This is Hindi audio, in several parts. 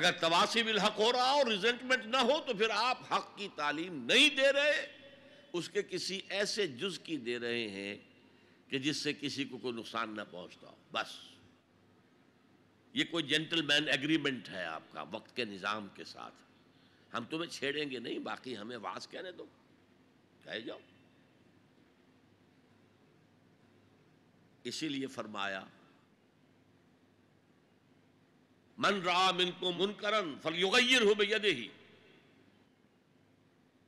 अगर तवासी बिल हक हो रहा हो रिजेंटमेंट ना हो तो फिर आप हक की तालीम नहीं दे रहे उसके किसी ऐसे जुज की दे रहे हैं कि जिससे किसी को कोई नुकसान ना पहुंचता हो बस ये कोई जेंटलमैन एग्रीमेंट है आपका वक्त के निज़ाम के साथ हम तुम्हें छेड़ेंगे नहीं बाकी हमें वास कहने दो कहे जाओ इसीलिए फरमाया मन राम इनको मुनकरन फल युगैर हो यदे ही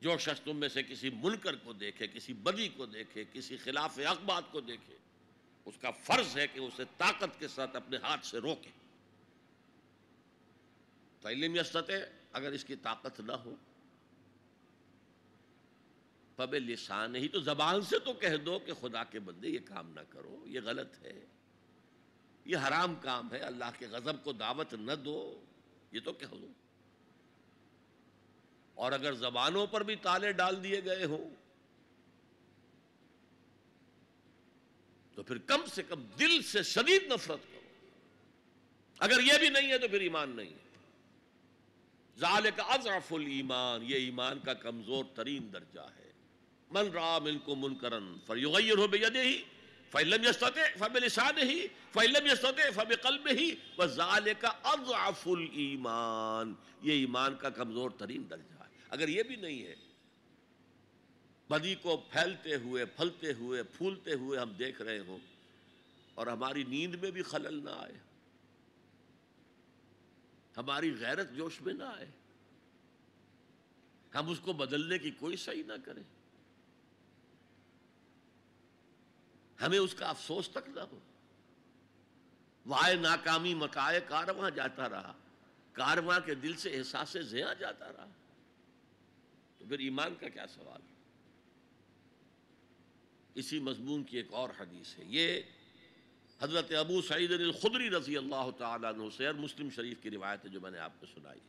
जो शख्स तुम में से किसी मुनकर को देखे किसी बदी को देखे किसी खिलाफ हक को देखे उसका फर्ज है कि उसे ताकत के साथ अपने हाथ से रोके तैलीम सतह अगर इसकी ताकत ना हो पब लिसान ही तो जबान से तो कह दो कि खुदा के बंदे ये काम ना करो ये गलत है ये हराम काम है अल्लाह के गज़ब को दावत न दो ये तो कह दो और अगर ज़बानों पर भी ताले डाल दिए गए हों तो फिर कम से कम दिल से शदीद नफरत करो अगर यह भी नहीं है तो फिर ईमान नहीं है जाल का अजाफुल ईमान ये ईमान का कमज़ोर तरीन दर्जा है मन राम इनको मुनकरन फर युगैर हो दे ही फ़ैलम यस्तत फ़बिलसान ही फ़ैलम यस्तत फ़बिकल्ब ही व ज़ाल का अज़ाफुल ईमान ये ईमान का कमज़ोर तरीन दर्जा है अगर ये भी नहीं है बदी को फैलते हुए फलते हुए फूलते हुए हम देख रहे हों और हमारी नींद में भी खलल ना आए हमारी गैरत जोश में ना आए हम उसको बदलने की कोई सही ना करें हमें उसका अफसोस तक ना हो वाय नाकामी मकाए कारवा जाता रहा कारवा के दिल से एहसास जया जाता रहा तो फिर ईमान का क्या सवाल है इसी मजमून की एक और हदीस है ये हज़रत अबू सईद खुदरी रजी अल्लाह तु से और मुस्लिम शरीफ की रिवायत है जो मैंने आपको सुनाई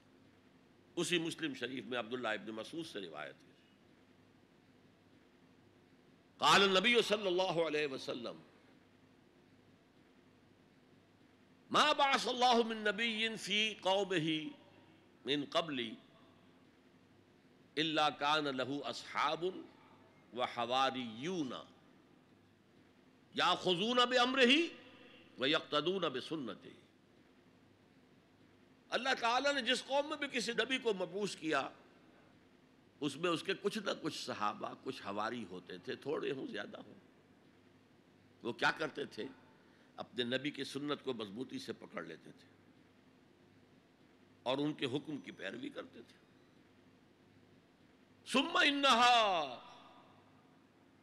उसी मुस्लिम शरीफ में अब्दुल्ला इब्न मसूद से रिवायत है قال النبي صلى الله عليه وسلم ما بعث الله من نبي في قومه من قبل إلا كان له أصحاب وحواريون يأخذون بأمره ويقتدون بسنته اللہ تعالیٰ نے جس قوم میں بھی کسی نبی کو مبوس کیا उसमें उसके कुछ ना कुछ सहाबा कुछ हवारी होते थे थोड़े हों ज़्यादा हों वो क्या करते थे अपने नबी की सुन्नत को मजबूती से पकड़ लेते थे और उनके हुक्म की पैरवी करते थे सुम्मा इन्नहा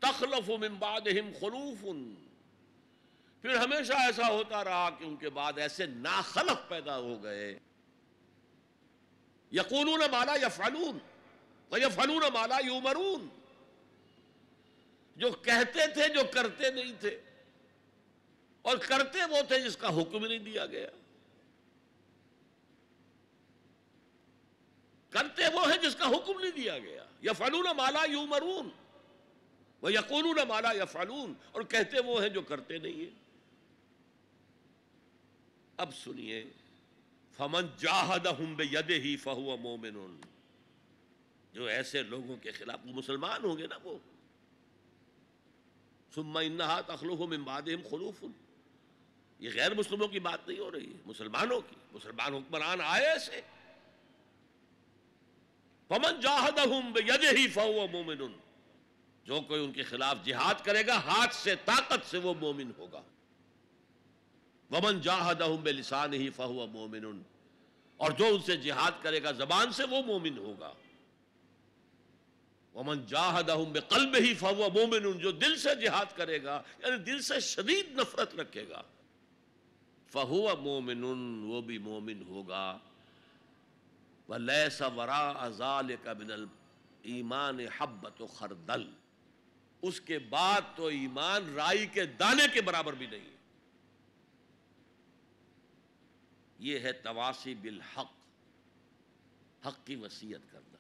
तखलफ मिम्बाद हिम खलूफ फिर हमेशा ऐसा होता रहा कि उनके बाद ऐसे नाखलफ पैदा हो गए यकून माला या फलून वह फलून माला यू मरून जो कहते थे जो करते नहीं थे और करते वो थे जिसका हुक्म नहीं दिया गया करते वो है जिसका हुक्म नहीं दिया गया या फलून माला यू मरून वह यकून माला या फलून और कहते वो है जो करते नहीं है अब सुनिए फमन जाहद हम यद ही फहुआ मोमिन जो ऐसे लोगों के खिलाफ मुसलमान होंगे ना वो सुम्मा इन्ना तखलूह मबादम खलूफ ये गैर मुस्लिमों की बात नहीं हो रही है मुसलमानों की मुसलमान हुक्मरान आए ऐसे पमन जाहदहुम यद ही फ़ो मोमिन जो कोई उनके खिलाफ जिहाद करेगा हाथ से ताकत से वो मोमिन होगा वमन जाहदहुम लिसान ही फ़हुआ मोमिन और जो उनसे जिहाद करेगा जबान से वो मोमिन होगा वमन जाहदहम कल में ही फवा मोमिन जो दिल से जिहाद करेगा यानी दिल से शदीद नफरत रखेगा फहुआ मोमिन वो भी मोमिन होगा वलैसा वरा अजाल कबिनल ईमान हब्बत खरदल उसके बाद तो ईमान राई के दाने के बराबर भी नहीं है ये है तवासी बिल हक हक की वसीयत करना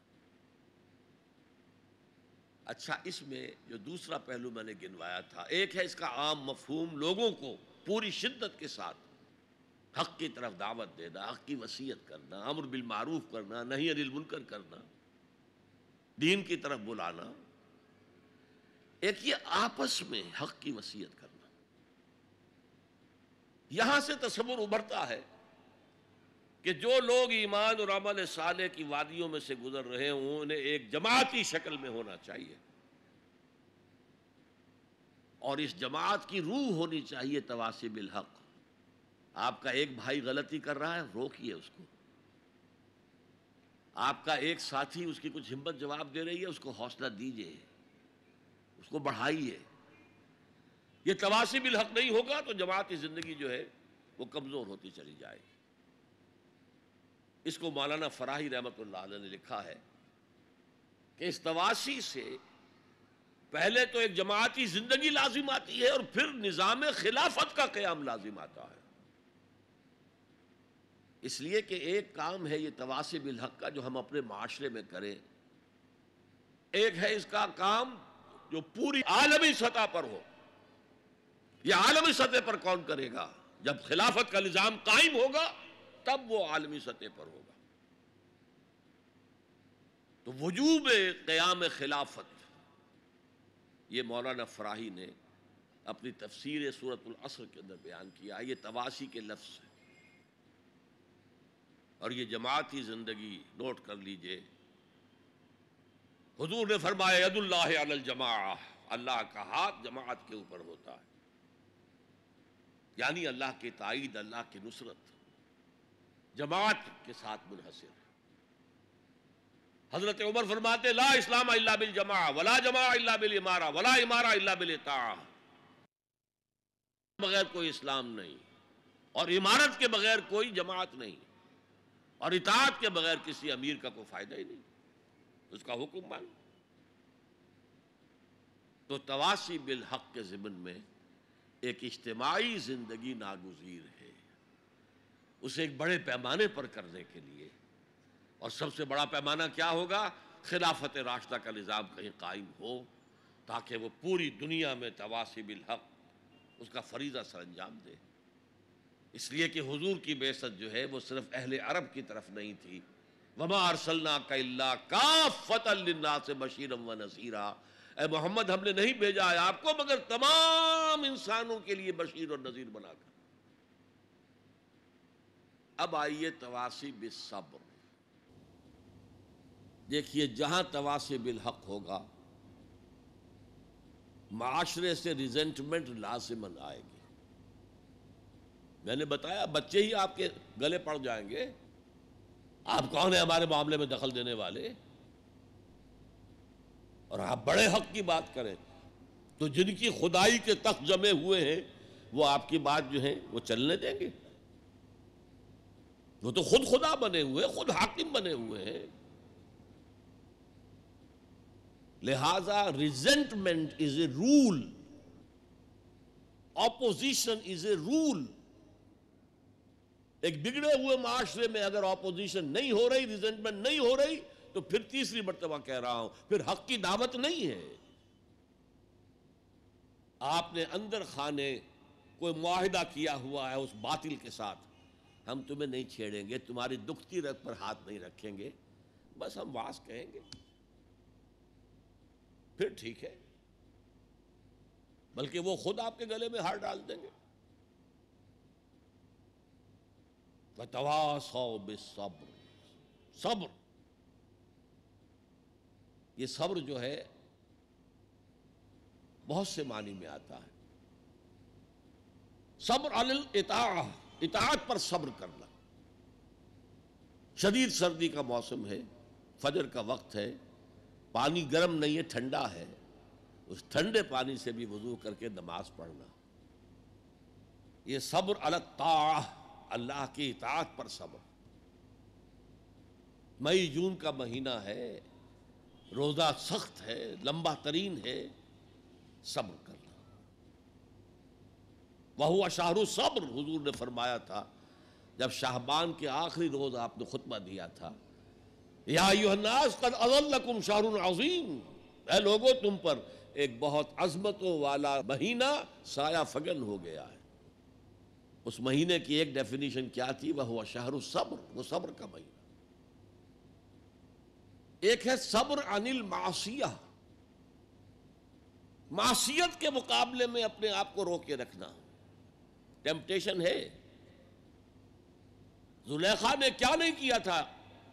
अच्छा इसमें जो दूसरा पहलू मैंने गिनवाया था एक है इसका आम मफहूम लोगों को पूरी शिद्दत के साथ हक की तरफ दावत देना हक की वसीयत करना अमर बिलमारूफ करना नहीं अनिल मुनकर करना दीन की तरफ बुलाना एक ये आपस में हक की वसीयत करना यहां से तस्वुर उभरता है कि जो लोग ईमान और अमल साले की वादियों में से गुजर रहे हों उन्हें एक जमाती शक्ल में होना चाहिए और इस जमात की रूह होनी चाहिए तवासी हक आपका एक भाई गलती कर रहा है रोकिए उसको आपका एक साथी उसकी कुछ हिम्मत जवाब दे रही है उसको हौसला दीजिए उसको बढ़ाइए ये तवासी हक नहीं होगा तो जमाती ज़िंदगी जो है वो कमज़ोर होती चली जाएगी इसको मौलाना फराही रहमत ने लिखा है कि इस तवासी से पहले तो एक जमाती जिंदगी लाजिम आती है और फिर निज़ाम खिलाफत का क्याम लाजिम आता है इसलिए कि एक काम है ये तवासी बिल हक का जो हम अपने माशरे में करें एक है इसका काम जो पूरी आलमी सतह पर हो यह आलमी सतह पर कौन करेगा जब खिलाफत का निज़ाम कायम होगा तब वो आलमी सतह पर होगा तो वजूब क़याम खिलाफत ये मौलाना फ़राही ने अपनी तफसीर असर के अंदर बयान किया ये तवासी के लफ्स है और ये जमाती ज़िंदगी नोट कर लीजिए हजूर ने फरमाया जमा अल्लाह का हाथ जमात के ऊपर होता है यानी अल्लाह के तइद अल्लाह की नुसरत जमात के साथ मुनहसर हजरत उमर फरमाते ला इस्लाम अल्ला बिल जमा वला जमा अल्ला बिल इमारा वला इमारा अल्ला बिल ता बगैर कोई इस्लाम नहीं और इमारत के बगैर कोई जमात नहीं और इतात के बगैर किसी अमीर का कोई फायदा ही नहीं उसका हुक्म मान तो तवासी बिल हक के ज़िमन में एक इज्तमाही ज़िंदगी नागुजीर है उसे एक बड़े पैमाने पर करने के लिए और सबसे बड़ा पैमाना क्या होगा खिलाफत रास्ता का निज़ाम कहीं कायम हो ताकि वो पूरी दुनिया में तवासिबिल हक उसका फरीजा सर अंजाम दे इसलिए कि हुजूर की बेसत जो है वो सिर्फ अहल अरब की तरफ नहीं थी वमा अरसलना का का फ़तल्ला से बशीर व नसीरा ए मोहम्मद हमने नहीं भेजा है आपको मगर तमाम इंसानों के लिए बशीर और नज़ीर बनाकर अब आइए तवासी सब्र देखिए जहां तवासी बिल हक होगा माशरे से रिजेंटमेंट लाजिमन आएगी मैंने बताया बच्चे ही आपके गले पड़ जाएंगे आप कौन है हमारे मामले में दखल देने वाले और आप बड़े हक की बात करें तो जिनकी खुदाई के तख्त जमे हुए हैं वो आपकी बात जो है वो चलने देंगे वो तो खुद खुदा बने हुए खुद हाकिम बने हुए हैं लिहाजा resentment is a rule opposition is a rule एक बिगड़े हुए माशरे में अगर ऑपोजिशन नहीं हो रही रिजेंटमेंट नहीं हो रही तो फिर तीसरी मरतबा कह रहा हूं फिर हक की दावत नहीं है आपने अंदर खाने कोई माहिदा किया हुआ है उस बातिल के साथ हम तुम्हें नहीं छेड़ेंगे तुम्हारी दुख की रख पर हाथ नहीं रखेंगे बस हम वास कहेंगे फिर ठीक है बल्कि वो खुद आपके गले में हार डाल देंगे सब्र सब्र ये सब्र जो है बहुत से मानी में आता है सब्र अनिल इताह इतात पर सब्र करना शदीद सर्दी का मौसम है फजर का वक्त है पानी गर्म नहीं है ठंडा है उस ठंडे पानी से भी वजू करके नमाज पढ़ना ये सब्र अलता अल्लाह की इतात पर सब्र मई जून का महीना है रोज़ा सख्त है लंबा तरीन है सब्र वह शाहरु सब्र हुजूर ने फरमाया था जब शाहबान के आखिरी रोज़ आपने खुतबा दिया था या युहनास कद अजल्लकुम शाहरुन अजीम ए लोगो तुम पर एक बहुत अजमतों वाला महीना साया फगन हो गया है उस महीने की एक डेफिनेशन क्या थी वह हुआ शाहरु सब्र वो सब्र का महीना एक है सब्र अनिल मासिया के मुकाबले में अपने आप को रोके रखना टेम्पटेशन है जुलेखा ने क्या नहीं किया था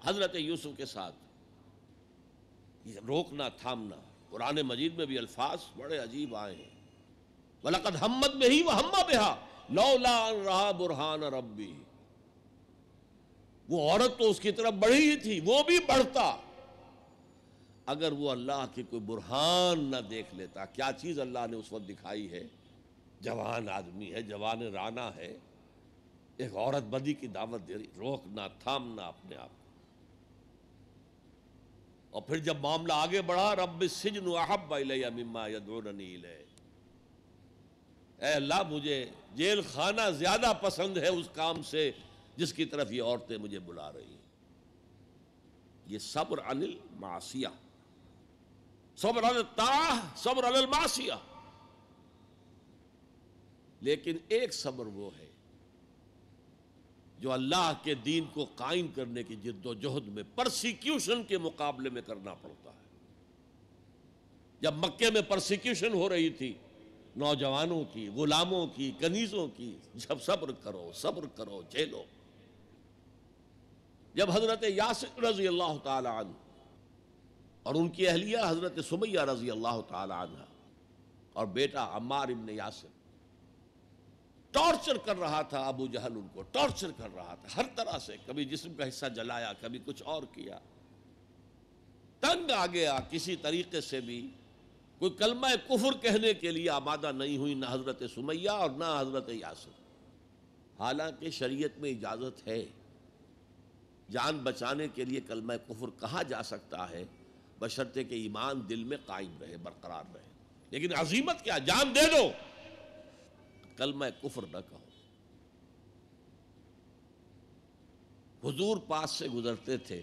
हजरत यूसुफ के साथ रोकना थामना कुरान मजीद में भी अल्फाज बड़े अजीब आए हैं वलकद हम्मत में ही वह हम्मा बेहा लौला रहा बुरहान रबी वो औरत तो उसकी तरफ बढ़ी ही थी वो भी बढ़ता अगर वो अल्लाह के कोई बुरहान ना देख लेता क्या चीज़ अल्लाह ने उस वक्त दिखाई है जवान आदमी है जवान राना है एक औरत बदी की दावत दे रही रोकना थामना अपने आप और फिर जब मामला आगे बढ़ा रब सिजन अहब अल्लाह मुझे जेल खाना ज़्यादा पसंद है उस काम से जिसकी तरफ ये औरतें मुझे बुला रही हैं ये सब्र अनिल मासिया सब्र अल ताह सब्र अनिल मासिया लेकिन एक सब्र वो है जो अल्लाह के दीन को कायम करने की जिद्दोजहद में प्रोसिक्यूशन के मुकाबले में करना पड़ता है जब मक्के में प्रोसिक्यूशन हो रही थी नौजवानों की गुलामों की कनीजों की जब सब्र करो सब्र करो झेलो जब हजरत यासिर रजी अल्लाह तन और उनकी अहलिया हजरत सुमैया रजी अल्लाह तन और बेटा अम्मार इबन यासिर टॉर्चर कर रहा था अबू जहल उनको टॉर्चर कर रहा था हर तरह से कभी जिस्म का हिस्सा जलाया कभी कुछ और किया तंग आ गया किसी तरीके से भी कोई कलमा कुफर कहने के लिए आमादा नहीं हुई ना हज़रत सुमैया और ना हज़रत यासर हालांकि शरीयत में इजाज़त है जान बचाने के लिए कलमा कुफर कहा जा सकता है बशर्ते के ईमान दिल में कायम रहे बरकरार रहे लेकिन अजीमत क्या जान दे दो कल मैं कुफर न कहूँ हुजूर पास से गुजरते थे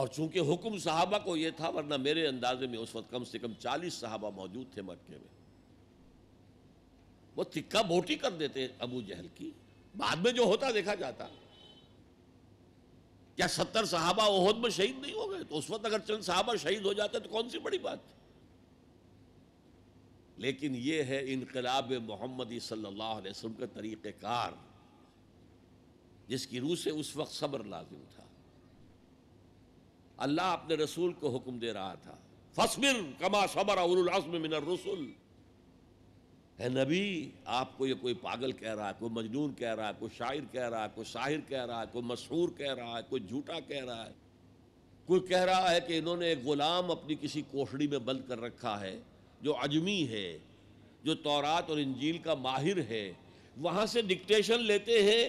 और चूंकि हुक्म साहबा को यह था वरना मेरे अंदाजे में उस वक्त कम से कम चालीस साहबा मौजूद थे मक्के में वो तिक्का बोटी कर देते अबू जहल की बाद में जो होता देखा जाता क्या सत्तर साहबा ओहद में शहीद नहीं हो गए तो उस वक्त अगर चंद साहबा शहीद हो जाते तो कौन सी बड़ी बात थी लेकिन ये है इनकलाब मोहम्मदी सल्लल्लाहु अलैहि वसल्लम का तरीक़ार जिसकी रूह से उस वक्त सब्र लाजिम था अल्लाह अपने रसूल को हुक्म दे रहा था फसमिर कमा सबर मिन रसुल है नबी आपको ये कोई पागल कह रहा है कोई मजनून कह रहा है कोई शायर कह रहा है कोई शाहिर कह रहा है कोई मशहूर कह रहा है कोई झूठा कह रहा है कोई कह रहा है कि इन्होंने एक ग़ुलाम अपनी किसी कोठड़ी में बंद कर रखा है जो अजमी है जो तौरात और इंजील का माहिर है वहाँ से डिक्टेशन लेते हैं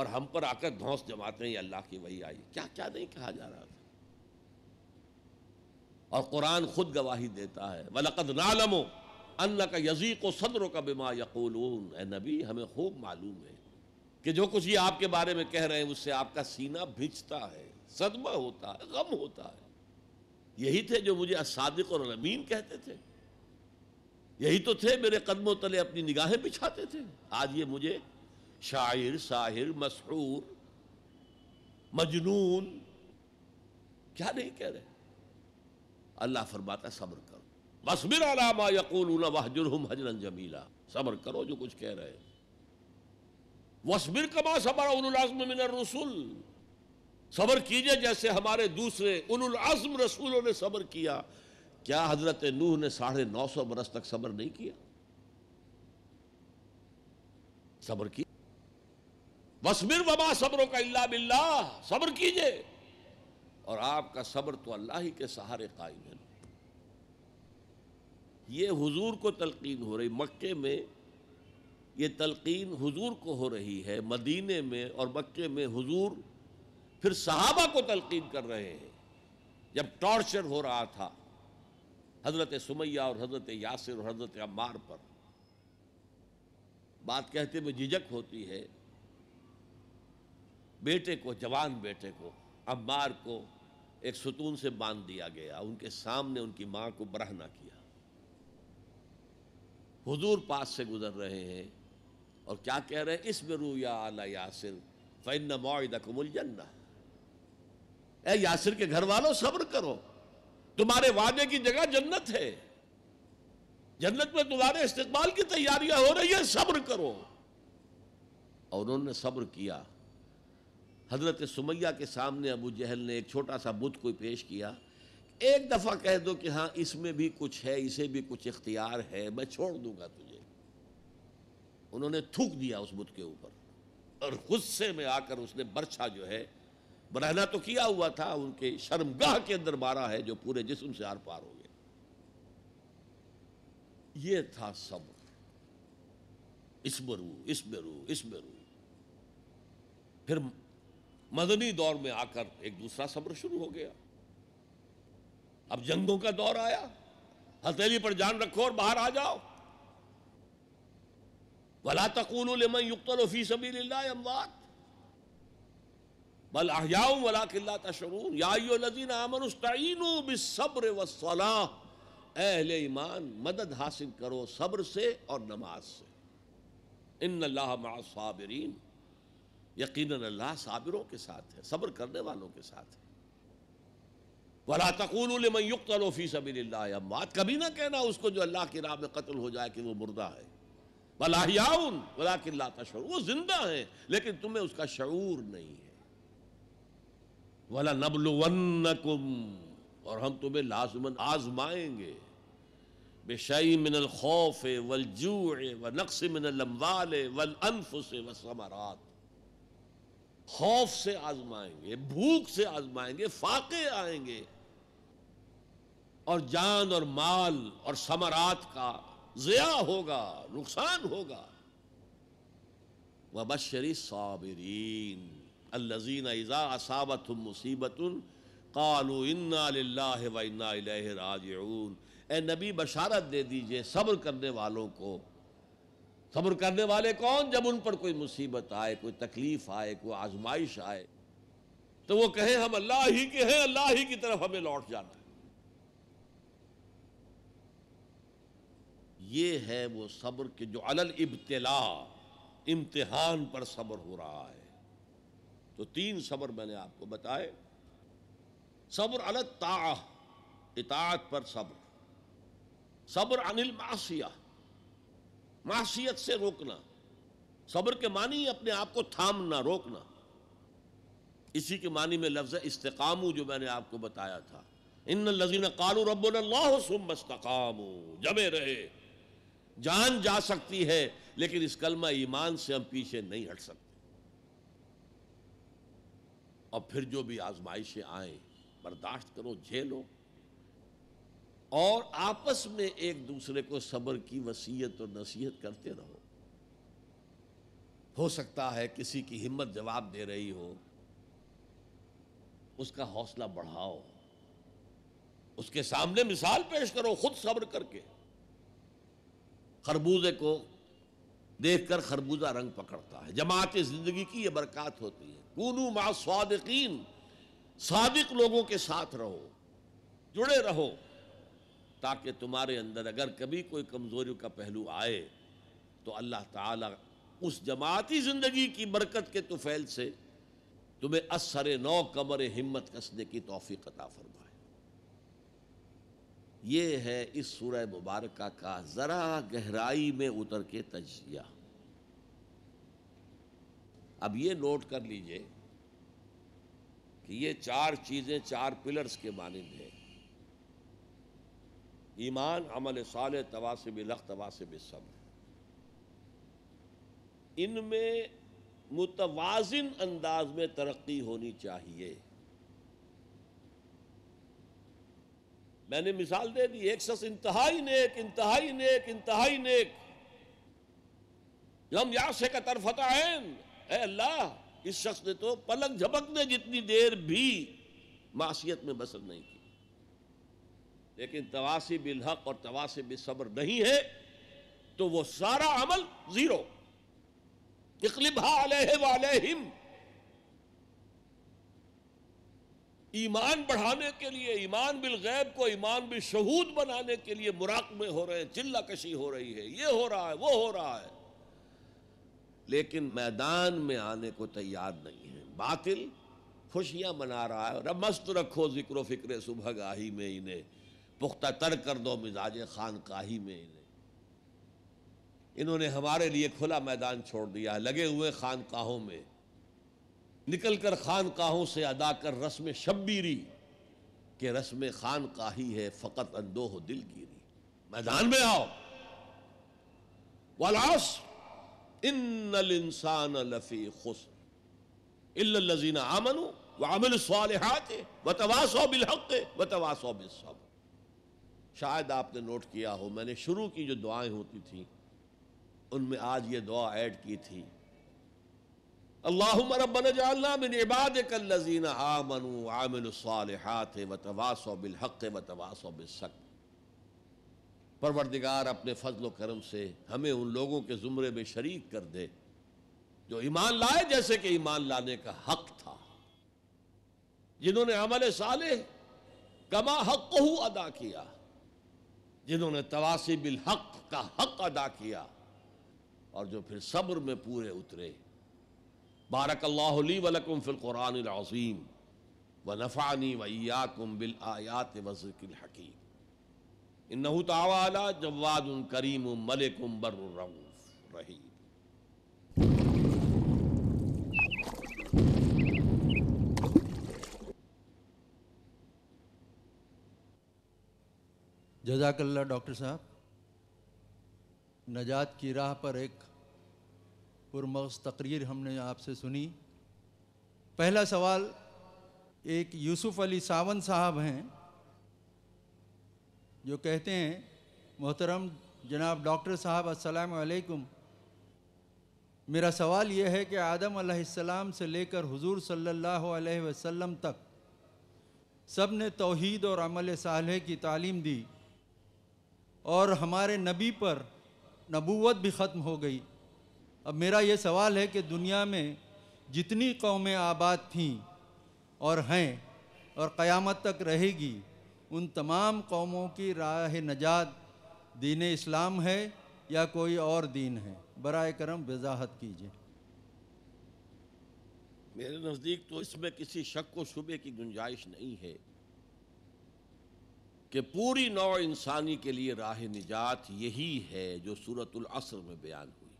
और हम पर आकर धौंस जमाते हैं अल्लाह की वही आई क्या क्या नहीं कहा जा रहा था और कुरान खुद गवाही देता है वलकद नालमो अल्लाह का यजीक व सदर का बिमा यकूल नबी हमें खूब मालूम है कि जो कुछ ये आपके बारे में कह रहे हैं उससे आपका सीना भिजता है सदमा होता है गम होता है यही थे जो मुझे असादिक और रमीन कहते थे यही तो थे मेरे कदमों तले अपनी निगाहें बिछाते थे आज ये मुझे शायर साहिर मशहूर मजनून क्या नहीं कह रहे अल्लाह फरमाता सब्र करो बसमिर अलामा यकूल वहजुरहम हजरन जमीला सब्र करो जो कुछ कह रहे वस्बिर कमा सबर मिन रसूल सबर कीजिए जैसे हमारे दूसरे उल रसूलों ने सबर किया क्या हजरत नूह ने साढ़े नौ सौ बरस तक सब्र नहीं किया सब्र की वस्मिर वबा सब्रों का इल्ला बिल्ला सब्र कीजिए और आपका सब्र तो अल्लाह ही के सहारे कायम है ये हुजूर को तलकीन हो रही मक्के में ये तलकीन हुजूर को हो रही है मदीने में और मक्के में हुजूर फिर सहाबा को तलकीन कर रहे हैं जब टॉर्चर हो रहा था हज़रत सुमैया और हज़रत यासिर और हज़रत अम्मार पर बात कहते हुए झिझक होती है बेटे को जवान बेटे को अम्मार को एक सुतून से बांध दिया गया उनके सामने उनकी मां को बरहना किया हुजूर पास से गुजर रहे हैं और क्या कह रहे हैं इसमें रूया या आला यासिर फ़ैन मौदकुमुल जन्ना ए यासिर के घर वालों सब्र करो तुम्हारे वादे की जगह जन्नत है जन्नत में तुम्हारे इस्तेमाल की तैयारियां हो रही है सब्र करो और उन्होंने सब्र किया हजरत सुमैया के सामने अबू जहल ने एक छोटा सा बुत कोई पेश किया एक दफ़ा कह दो कि हाँ इसमें भी कुछ है इसे भी कुछ इख्तियार है मैं छोड़ दूंगा तुझे उन्होंने थूक दिया उस बुत के ऊपर और गुस्से में आकर उसने बर्छा जो है बरहना तो किया हुआ था उनके शर्मगाह के अंदर मारा है जो पूरे जिस्म से आर पार हो गए ये था सब्र इसमरू इसमरू इसमरू फिर मदनी दौर में आकर एक दूसरा सब्र शुरू हो गया अब जंगों का दौर आया हथेली पर जान रखो और बाहर आ जाओ भला तकूल युक्त फी सबी अमवात बल अहियाउम वला किल्ला तशरून याजीन आमनस्तीन बिसब्र वसलाह अहल ईमान मदद हासिल करो सब्र से और नमाज से इन अल्लाह साबरीन यकीन अल्लाह साबिरों के साथ है सब्र करने वालों के साथ है वला तकूलमयुक्तफ़ी सबीमात कभी ना कहना उसको जो अल्लाह की राह में कत्ल हो जाए कि वो मुर्दा है वलाहियाउन वला किल्ला तशर वो जिंदा है लेकिन तुम्हें उसका शूर नहीं है वाला नबल और हम तुम्हें लाजमन आजमाएंगे बेशई मिनल खौफ वल जू व नक्स मिनल अम्वाल वल अनफ व समारात खौफ से आजमाएंगे भूख से आजमाएंगे फाके आएंगे और जान और माल और समरात का ज़या होगा नुकसान होगा वह बशरी साबरीन अल्लजीन ईज़ा असाबत मुसीबत कालू इन्ना व इन्ना राजून ए नबी बशारत दे दीजिए सब्र करने वालों को सब्र करने वाले कौन जब उन पर कोई मुसीबत आए कोई तकलीफ़ आए कोई आजमाइश आए तो वो कहें हम अल्लाह ही के हैं अल्लाह ही की तरफ हमें लौट जाना है ये है वो सब्र के जो अलल इब्तला इम्तिहान पर सब्र हो रहा है तो तीन सब्र मैंने आपको बताए सब्र अल ताह इतात पर सब्र सब्र अनिल मासिया मासियत से रोकना सब्र के मानी अपने आप को थामना रोकना इसी के मानी में लफ्ज़ इस्तकामू जो मैंने आपको बताया था इन लजीन कालू रबाकामू जमे रहे जान जा सकती है लेकिन इस कलमा ईमान से हम पीछे नहीं हट सकते और फिर जो भी आजमाइशें आए बर्दाश्त करो झेलो और आपस में एक दूसरे को सब्र की वसीयत और नसीहत करते रहो हो सकता है किसी की हिम्मत जवाब दे रही हो उसका हौसला बढ़ाओ उसके सामने मिसाल पेश करो खुद सब्र करके खरबूजे को देखकर खरबूजा रंग पकड़ता है जमात जिंदगी की ये बरकत होती है कूनू मा स्वादिकीन सादिक लोगों के साथ रहो जुड़े रहो ताकि तुम्हारे अंदर अगर कभी कोई कमज़ोरी का पहलू आए तो अल्लाह ताला उस जमाती ज़िंदगी की बरकत के तुफैल से तुम्हें असर नौ कमर हिम्मत कसने की तोफ़ी कता फरमाए ये है इस सूरह मुबारक का ज़रा गहराई में उतर के तजिया अब ये नोट कर लीजिए कि ये चार चीज़ें चार पिलर्स के मानंद हैं ईमान अमल साल तवासब लख तवासब सब्र इनमें मुतवाजन अंदाज में तरक्की होनी चाहिए मैंने मिसाल दे दी एक शख्स इंतहाई नेक इंतहाई नेक इंतहाई नेक लम याशे का तरफता अल्लाह इस शख्स ने तो पलक झपकने जितनी देर भी मासीत में बसर नहीं की लेकिन तवासी बिल हक और तवासी बिल सब्र नहीं है तो वो सारा अमल जीरो वालेहिम ईमान बढ़ाने के लिए ईमान बिल गैब को ईमान बिल शहूद बनाने के लिए मुराकबे हो रहे हैं चिल्ला कशी हो रही है ये हो रहा है वो हो रहा है लेकिन मैदान में आने को तैयार नहीं है बातिल खुशियां मना रहा है और मस्त रखो ज़िक्र फ़िक्र सुबह गाही में इन्हें पुख्ता तर कर दो मिजाज खान काही में इन्हें इन्होंने हमारे लिए खुला मैदान छोड़ दिया है लगे हुए खानकाहों में निकल कर खानकाहों से अदा कर रस्म शब्बीरी के रस्म खान खानकाही है फ़कत अंदोह दिलगिरी मैदान में आओ वाला इन इंसान लफ़ी खुस वतवासो वतवासो शायद आपने नोट किया हो मैंने शुरू की जो दुआएं होती थी उनमें आज ये दुआ ऐड की थी अल्लाह रबन जाबादीन आमन आमिल सालहात वतवासो बिलहक वतवासो बिसक परवरदिगार अपने फजल करम से हमें उन लोगों के ज़ुमरे में शरीक कर दे जो ईमान लाए जैसे कि ईमान लाने का हक था जिन्होंने अमल साले कमा हक को अदा किया जिन्होंने तवासी बिल हक का हक अदा किया और जो फिर सब्र में पूरे उतरे बारक अल्लाह वलकुम फिल कुरान अज़ीम व नफ़ानी बिल आयात वज़िल हकीम इन्नहू जवाद उन करीम मलिक रही जजाकल्ला डॉक्टर साहब नजात की राह पर एक पुरमगज तकरीर हमने आपसे सुनी पहला सवाल एक यूसुफ़ अली सावन साहब हैं जो कहते हैं मोहतरम जनाब डॉक्टर साहब वालेकुम मेरा सवाल यह है कि आदम अलैहिस्सलाम से लेकर हुजूर सल्लल्लाहु अलैहि वसल्लम तक सब ने तोहद और अमल साल की तालीम दी और हमारे नबी पर नबूवत भी ख़त्म हो गई अब मेरा ये सवाल है कि दुनिया में जितनी कौमें आबाद थीं और हैं और क़यामत तक रहेगी उन तमाम कौमों की राह नजात दीन इस्लाम है या कोई और दीन है बर करम वजाहत कीजिए मेरे नज़दीक तो इसमें किसी शक व शुबे की गुंजाइश नहीं है कि पूरी नौ इंसानी के लिए राह निजात यही है जो सूरतुल असर में बयान हुई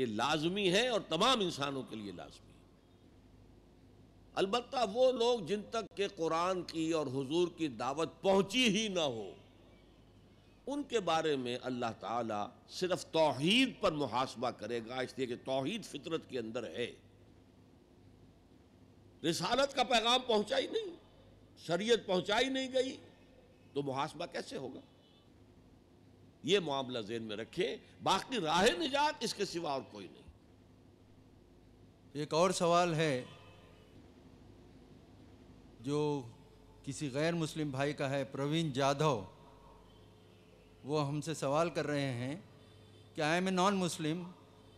ये लाजमी है और तमाम इंसानों के लिए लाजमी अलबत् वो लोग जिन तक के कुरान की और हुजूर की दावत पहुंची ही ना हो उनके बारे में अल्लाह ताला सिर्फ तोहहीद पर मुहासबा करेगा इसलिए कि तोहहीद फितरत के अंदर है रिसालत का पैगाम पहुंचाई नहीं शरीयत पहुंचाई नहीं गई तो मुहासबा कैसे होगा ये मामला जेन में रखें बाकी राह निजात इसके सिवा और कोई नहीं एक और सवाल है जो किसी गैर मुस्लिम भाई का है प्रवीण जाधव वो हमसे सवाल कर रहे हैं कि I am a non Muslim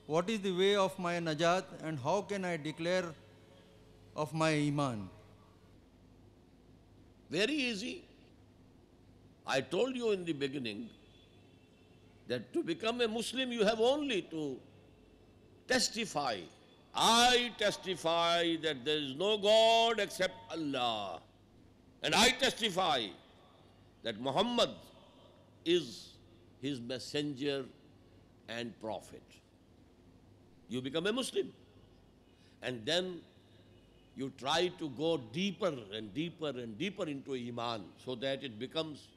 what is the way of my नजात and how can I declare of my ईमान very easy I told you in the beginning that to become a Muslim you have only to testify I testify that there is no God except Allah. And I testify that Muhammad is his messenger and prophet. You become a Muslim. And then you try to go deeper and deeper and deeper into Iman so that it becomes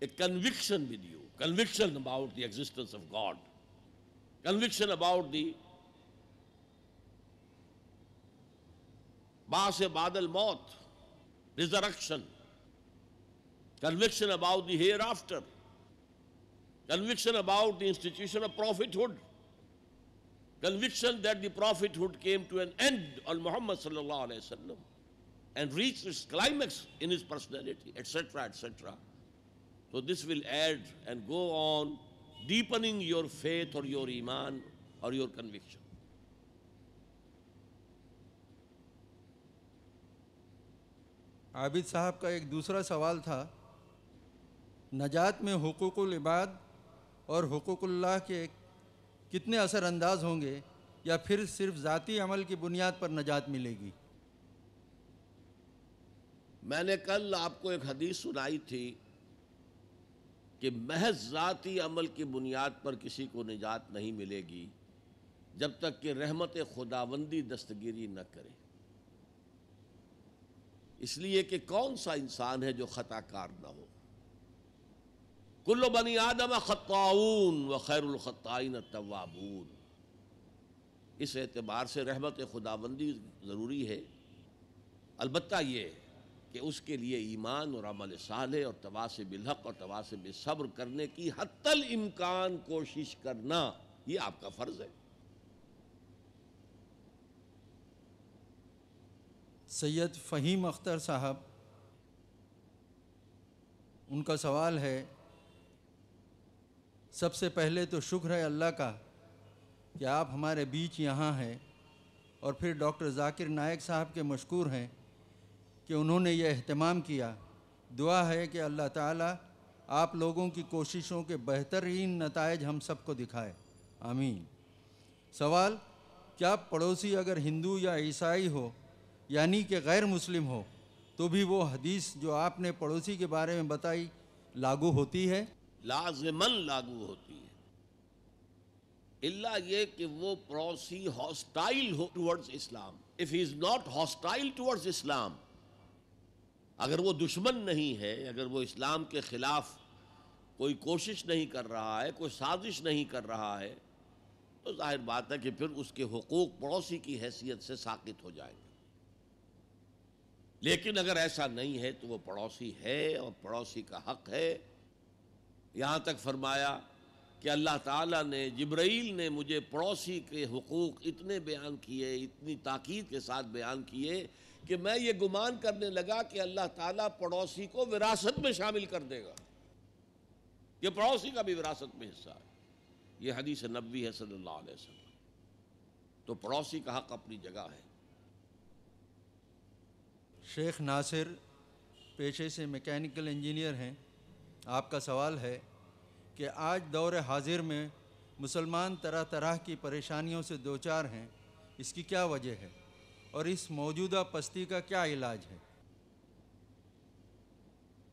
a conviction with you, conviction about the existence of God, conviction about the Ba'as Badal Maut, resurrection, conviction about the hereafter, conviction about the institution of prophethood, conviction that the prophethood came to an end on Muhammad and reached its climax in his personality, etc., etc. So this will add and go on deepening your faith or your iman or your conviction. Abid साहब का एक दूसरा सवाल था नजात में हकूक़ुल इबाद और हकूक़ुल्लाह के कितने असरअंदाज होंगे या फिर सिर्फ ज़ाती अमल की बुनियाद पर नजात मिलेगी मैंने कल आपको एक हदीस सुनाई थी कि महज ज़ाती अमल की बुनियाद पर किसी को निजात नहीं मिलेगी जब तक कि रहमत खुदावंदी दस्तगिरी न करे इसलिए कि कौन सा इंसान है जो खताकार ना हो कुल्लो बनी आदम ख़ताउन व खैरखताइन तवाबून इस एतबार से रहमत खुदाबंदी ज़रूरी है अलबत् ये कि उसके लिए ईमान और अमल साल और तवास बिलहक और तवास बेसब्र करने की हतल इम्कान कोशिश करना ये आपका फ़र्ज़ है सैयद फ़हीम अख्तर साहब उनका सवाल है सबसे पहले तो शुक्र है अल्लाह का कि आप हमारे बीच यहाँ हैं और फिर डॉक्टर जाकिर नायक साहब के मशहूर हैं कि उन्होंने यह अहतमाम किया दुआ है कि अल्लाह ताला आप लोगों की कोशिशों के बेहतरीन नतज हम सबको दिखाए आमीन सवाल क्या पड़ोसी अगर हिंदू या ईसाई हो यानी कि गैर मुस्लिम हो तो भी वो हदीस जो आपने पड़ोसी के बारे में बताई लागू होती है लाजमन लागू होती है इल्ला ये कि वो पड़ोसी हॉस्टाइल हो towards Islam if he is not hostile towards Islam अगर वो दुश्मन नहीं है अगर वो इस्लाम के ख़िलाफ़ कोई कोशिश नहीं कर रहा है कोई साजिश नहीं कर रहा है तो जाहिर बात है कि फिर उसके हकूक़ पड़ोसी की हैसियत से साकित हो जाएंगे लेकिन अगर ऐसा नहीं है तो वो पड़ोसी है और पड़ोसी का हक है यहाँ तक फरमाया कि अल्लाह ताला ने जिब्राइल ने मुझे पड़ोसी के हकूक़ इतने बयान किए इतनी ताक़ीद के साथ बयान किए कि मैं ये गुमान करने लगा कि अल्लाह ताला पड़ोसी को विरासत में शामिल कर देगा ये पड़ोसी का भी विरासत में हिस्सा है ये हदीस नबी है सल्लल्लाहु अलैहि वसल्लम तो पड़ोसी का हक अपनी जगह है शेख नासिर पेशे से मैकेनिकल इंजीनियर हैं आपका सवाल है कि आज दौर हाजिर में मुसलमान तरह तरह की परेशानियों से दो चार हैं इसकी क्या वजह है और इस मौजूदा पस्ती का क्या इलाज है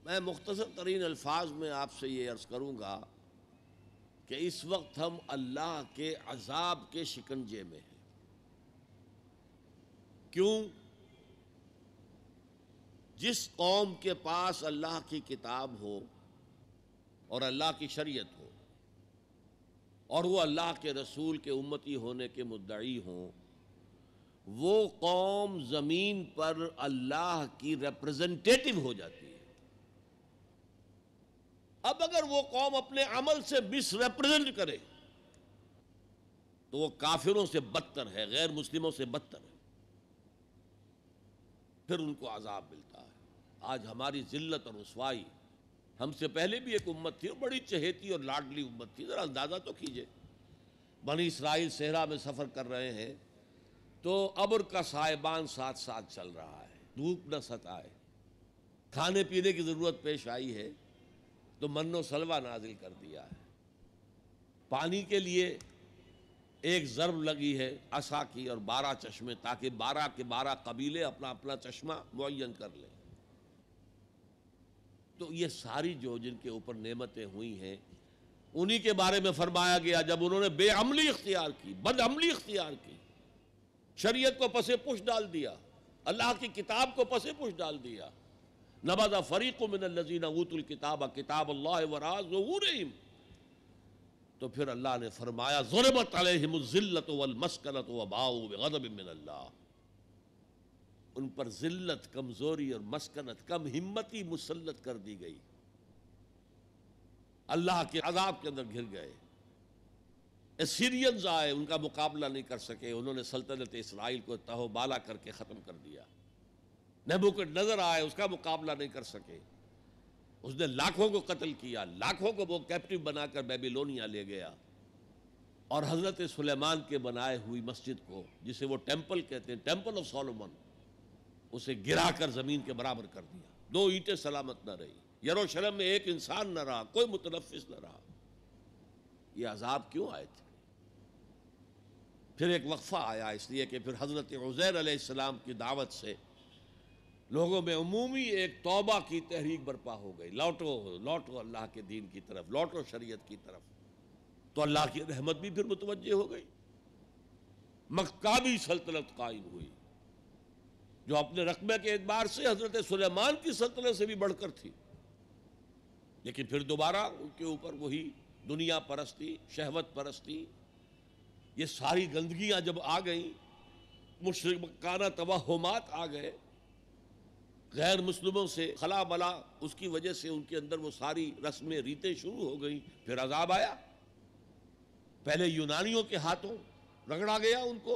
मैं मुख्तसर तरीन अल्फाज में आपसे ये अर्ज़ करूँगा कि इस वक्त हम अल्लाह के अजाब के शिकंजे में हैं क्यों जिस कौम के पास अल्लाह की किताब हो और अल्लाह की शरीयत हो और वो अल्लाह के रसूल के उम्मती होने के मुद्दई हों वो कौम ज़मीन पर अल्लाह की रिप्रेजेंटेटिव हो जाती है अब अगर वो कौम अपने अमल से मिसरेप्रजेंट करे तो वो काफिरों से बदतर है गैर मुस्लिमों से बदतर है फिर उनको आज़ाब मिलता आज हमारी जिल्लत और रसवाई हमसे पहले भी एक उम्मत थी और बड़ी चहेती और लाडली उम्मत थी ज़रा अंदाज़ा तो कीजिए बनी इसराइल सेहरा में सफ़र कर रहे हैं तो अब्र का साहिबान साथ साथ चल रहा है धूप न सताए खाने पीने की ज़रूरत पेश आई है तो मनो सलवा नाजिल कर दिया है पानी के लिए एक ज़रब लगी है असा की और बारह चश्मे ताकि बारह के बारह कबीले अपना अपना चश्मा मुन कर लें तो ये सारी जो जिनके ऊपर नेमतें हुई हैं उन्हीं के बारे में फरमाया गया जब उन्होंने बेअमली इख्तियार की बदअमली इख्तियार की शरीयत को पसे पुश डाल दिया अल्लाह की किताब को पसे पुश डाल दिया नबाजा फरीक मिनजीना ऊतुल किताब किताब अल्लाह वराजम तो फिर अल्लाह ने फरमाया ज़ुरबत अलहमज़िल्लत वलमस्कनत वबाऊ गदब मिनल्ला उन पर ज़िल्लत कमज़ोरी और मस्कनत कम हिम्मती मुसलत कर दी गई अल्लाह के अदाब के अंदर घिर गए सीरियंस आए उनका मुकाबला नहीं कर सके उन्होंने सल्तनत इसराइल को तहोबाला करके ख़त्म कर दिया नबुकट नज़र आए उसका मुकाबला नहीं कर सके उसने लाखों को कत्ल किया लाखों को वो कैप्टिव बनाकर बेबीलोनिया ले गया और हज़रत सुलेमान के बनाए हुई मस्जिद को जिसे वो टेंपल कहते हैं टेम्पल ऑफ सोलोमन उसे गिरा कर ज़मीन के बराबर कर दिया दो ईंटें सलामत न रही यरूशलेम में एक इंसान न रहा कोई मुतनफिस न रहा ये अजाब क्यों आए थे फिर एक वक्फ़ा आया इसलिए कि फिर हज़रत उज़ैर अलैहिस्सलाम की दावत से लोगों में अमूमी एक तौबा की तहरीक बर्पा हो गई लौटो लौटो अल्लाह के दीन की तरफ लौटो शरीयत की तरफ तो अल्लाह की रहमत भी फिर मुतवजह हो गई भी सल्तनत कायम हुई जो अपने रकबे के एतबार से हज़रत सुलेमान की सल्तनत से भी बढ़कर थी लेकिन फिर दोबारा उनके ऊपर वही दुनिया परस्ती शहवत परस्ती ये सारी गंदगियां जब आ गई मुशरकाना तवाहमात आ गए गैर मुस्लिमों से खला बला उसकी वजह से उनके अंदर वो सारी रस्में रीतें शुरू हो गई फिर अजाब आया पहले यूनानियों के हाथों रगड़ा गया उनको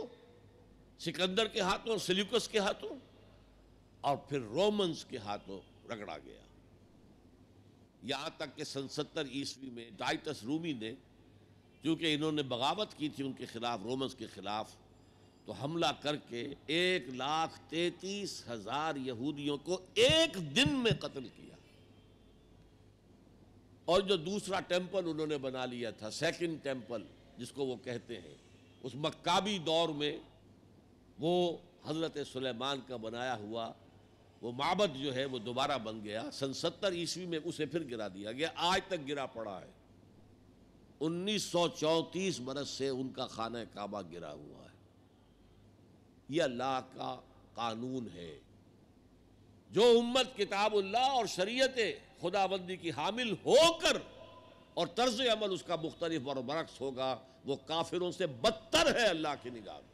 सिकंदर के हाथों सिल्यूकस के हाथों और फिर रोमन्स के हाथों रगड़ा गया यहाँ तक कि सन सत्तर ईस्वी में डाइटस रूमी ने क्योंकि इन्होंने बगावत की थी उनके खिलाफ रोमन्स के खिलाफ तो हमला करके एक लाख तैतीस हजार यहूदियों को एक दिन में कत्ल किया और जो दूसरा टेम्पल उन्होंने बना लिया था सेकंड टेम्पल जिसको वो कहते हैं उस मक्काबी दौर में वो हज़रत सुलेमान का बनाया हुआ वो माबद जो है वो दोबारा बन गया सन सत्तर ईस्वी में उसे फिर गिरा दिया गया आज तक गिरा पड़ा है उन्नीस सौ चौंतीस बरस से उनका खाना काबा गिरा हुआ है यह अल्लाह का कानून है जो उम्मत किताबुल्लाह और शरीयत खुदाबंदी की हामिल होकर और तर्ज अमल उसका मुख्तलिफ और बरक्स होगा वो काफिरों से बदतर है अल्लाह की निगाह